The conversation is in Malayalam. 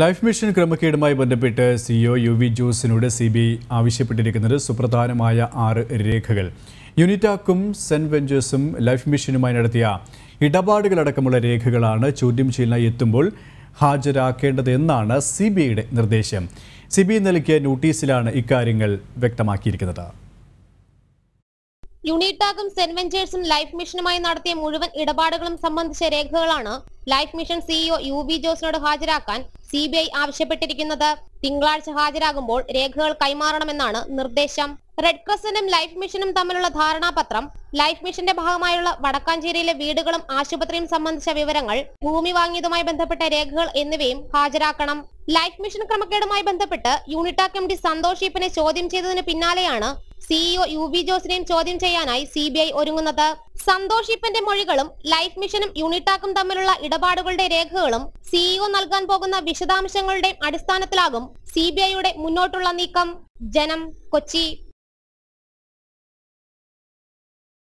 ലൈഫ് മിഷൻ ക്രമക്കേടുമായി ബന്ധപ്പെട്ട് സിഒ യു വി ജോസിനോട് സി ബി ഐ ആവശ്യപ്പെട്ടിരിക്കുന്നത് സുപ്രധാനമായ ആറ് രേഖകൾ യുനിറ്റാക്കും സെന്റ് വെഞ്ചേഴ്സും ലൈഫ് മിഷനുമായി നടത്തിയ ഇടപാടുകളടക്കമുള്ള രേഖകളാണ് ചോദ്യം ചെയ്യലിനായി എത്തുമ്പോൾ ഹാജരാക്കേണ്ടതെന്നാണ് സി ബി ഐയുടെ നിർദ്ദേശം സി ബി ഐ നൽകിയ നോട്ടീസിലാണ് ഇക്കാര്യങ്ങൾ വ്യക്തമാക്കിയിരിക്കുന്നത് യുണീടാകും സെന്റ് വെഞ്ചേഴ്സും ലൈഫ് മിഷനുമായി നടത്തിയ മുഴുവൻ ഇടപാടുകളും സംബന്ധിച്ച രേഖകളാണ് Life Mission CEO U V ജോസിനോട് ഹാജരാക്കാൻ സി ബി ഐ ആവശ്യപ്പെട്ടിരിക്കുന്നത് തിങ്കളാഴ്ച ഹാജരാകുമ്പോൾ രേഖകൾ കൈമാറണമെന്നാണ് നിർദ്ദേശം റെഡ് ക്രസന്റും ലൈഫ് മിഷനും തമ്മിലുള്ള ധാരണാപത്രം ലൈഫ് മിഷന്റെ ഭാഗമായുള്ള വടക്കാഞ്ചേരിയിലെ വീടുകളും ആശുപത്രിയും സംബന്ധിച്ച വിവരങ്ങൾ ഭൂമി വാങ്ങിയതുമായി ബന്ധപ്പെട്ട രേഖകൾ എന്നിവയും ഹാജരാക്കണം ലൈഫ് മിഷൻ ക്രമക്കേടുമായി ബന്ധപ്പെട്ട് യൂണിടാക് എം ഡി സന്തോഷ് ഈപ്പനെ ചോദ്യം ചെയ്തതിന് പിന്നാലെയാണ് സിഇഒ യു ബി ജോസിനെയും ചോദ്യം ചെയ്യാനായി സി ബി ഐ ഒരുങ്ങുന്നത് സന്തോഷിപ്പന്റെ മൊഴികളും ലൈഫ് മിഷനും യൂണിറ്റാക്കും തമ്മിലുള്ള ഇടപാടുകളുടെ രേഖകളും സിഇഒ e നൽകാൻ പോകുന്ന വിശദാംശങ്ങളുടെയും അടിസ്ഥാനത്തിലാകും സി ബി ഐയുടെ മുന്നോട്ടുള്ള നീക്കം ജനം കൊച്ചി